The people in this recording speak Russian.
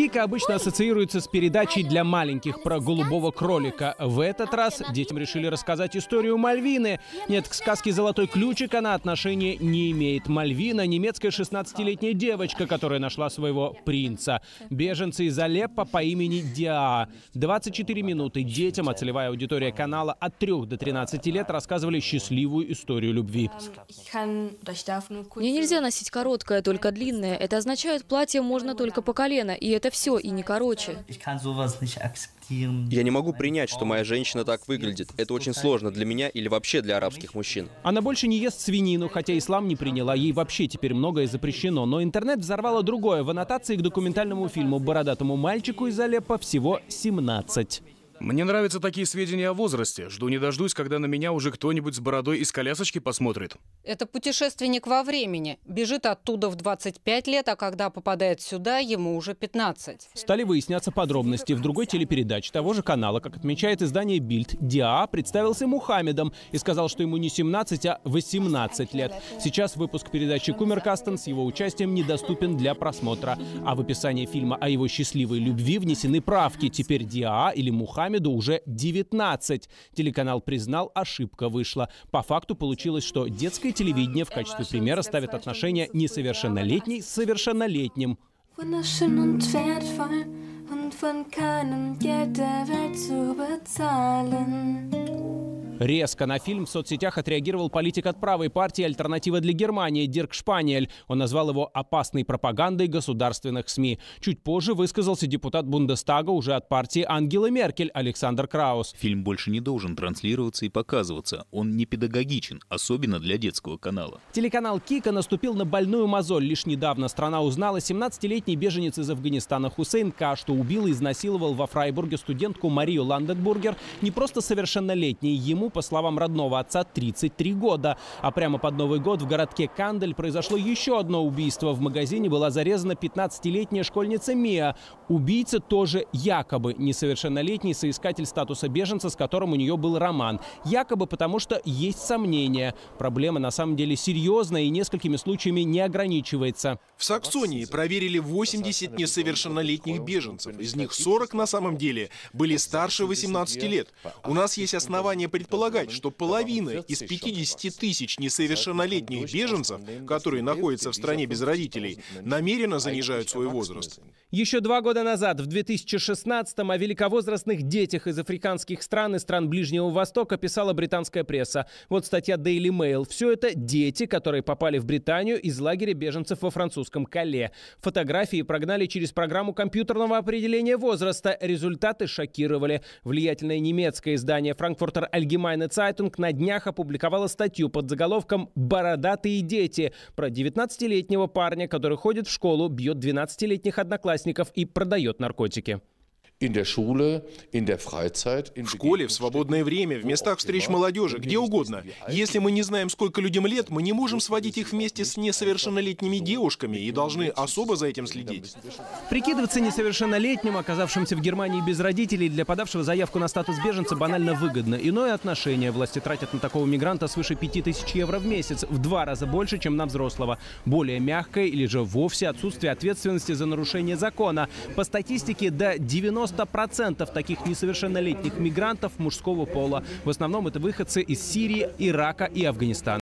Кика обычно ассоциируется с передачей для маленьких про голубого кролика. В этот раз детям решили рассказать историю Мальвины. Нет, к сказке «Золотой ключик» она отношения не имеет. Мальвина — немецкая 16-летняя девочка, которая нашла своего принца. Беженцы из Алеппо по имени Диа. 24 минуты детям, а целевая аудитория канала от 3 до 13 лет рассказывали счастливую историю любви. Мне нельзя носить короткое, только длинное. Это означает, платье можно только по колено, и это все и не короче. Я не могу принять, что моя женщина так выглядит. Это очень сложно для меня или вообще для арабских мужчин. Она больше не ест свинину, хотя ислам не приняла. Ей вообще теперь многое запрещено. Но интернет взорвало другое. В аннотации к документальному фильму «Бородатому мальчику» из Алеппо всего 17. Мне нравятся такие сведения о возрасте. Жду не дождусь, когда на меня уже кто-нибудь с бородой из колясочки посмотрит. Это путешественник во времени. Бежит оттуда в 25 лет, а когда попадает сюда, ему уже 15. Стали выясняться подробности. В другой телепередаче того же канала, как отмечает издание «Бильд», Диа представился Мухаммедом и сказал, что ему не 17, а 18 лет. Сейчас выпуск передачи «Кумер Кастен» с его участием недоступен для просмотра. А в описании фильма о его счастливой любви внесены правки. Теперь Диа или Мухаммед Мухаммеду уже 19. Телеканал признал, ошибка вышла. По факту получилось, что детское телевидение в качестве примера ставит отношения несовершеннолетней с совершеннолетним. von keinem Geld der Welt zu bezahlen. Резко на фильм в соцсетях отреагировал политик от правой партии «Альтернатива для Германии» Дирк Шпаниель. Он назвал его опасной пропагандой государственных СМИ. Чуть позже высказался депутат Бундестага уже от партии Ангела Меркель Александр Краус. Фильм больше не должен транслироваться и показываться. Он не педагогичен, особенно для детского канала. Телеканал «Кика» наступил на больную мозоль. Лишь недавно страна узнала 17-летний беженец из Афганистана Хусейн К, что убил и изнасиловал во Фрайбурге студентку Марию Ланденбургер, не просто совершеннолетний, ему по словам родного отца, 33 года. А прямо под Новый год в городке Кандель произошло еще одно убийство. В магазине была зарезана 15-летняя школьница Мия. Убийца тоже якобы несовершеннолетний соискатель статуса беженца, с которым у нее был роман. Якобы потому, что есть сомнения. Проблема на самом деле серьезная и несколькими случаями не ограничивается. В Саксонии проверили 80 несовершеннолетних беженцев. Из них 40 на самом деле были старше 18 лет. У нас есть основания предположить, полагать, что половина из 50 тысяч несовершеннолетних беженцев, которые находятся в стране без родителей, намеренно а занижают свой возраст. Еще два года назад, в 2016-м, о великовозрастных детях из африканских стран и стран Ближнего Востока писала британская пресса. Вот статья Daily Mail. Все это дети, которые попали в Британию из лагеря беженцев во французском Кале. Фотографии прогнали через программу компьютерного определения возраста. Результаты шокировали. Влиятельное немецкое издание Frankfurter Allgemeine Allgemeine Zeitung на днях опубликовала статью под заголовком «Бородатые дети» про 19-летнего парня, который ходит в школу, бьет 12-летних одноклассников и продает наркотики. В школе, в свободное время, в местах встреч молодежи, где угодно. Если мы не знаем, сколько людям лет, мы не можем сводить их вместе с несовершеннолетними девушками и должны особо за этим следить. Прикидываться несовершеннолетним, оказавшимся в Германии без родителей, для подавшего заявку на статус беженца банально выгодно. Иное отношение. Власти тратят на такого мигранта свыше 5000 евро в месяц, в два раза больше, чем на взрослого. Более мягкое или же вовсе отсутствие ответственности за нарушение закона. По статистике, до 90 90% таких несовершеннолетних мигрантов мужского пола. В основном это выходцы из Сирии, Ирака и Афганистана.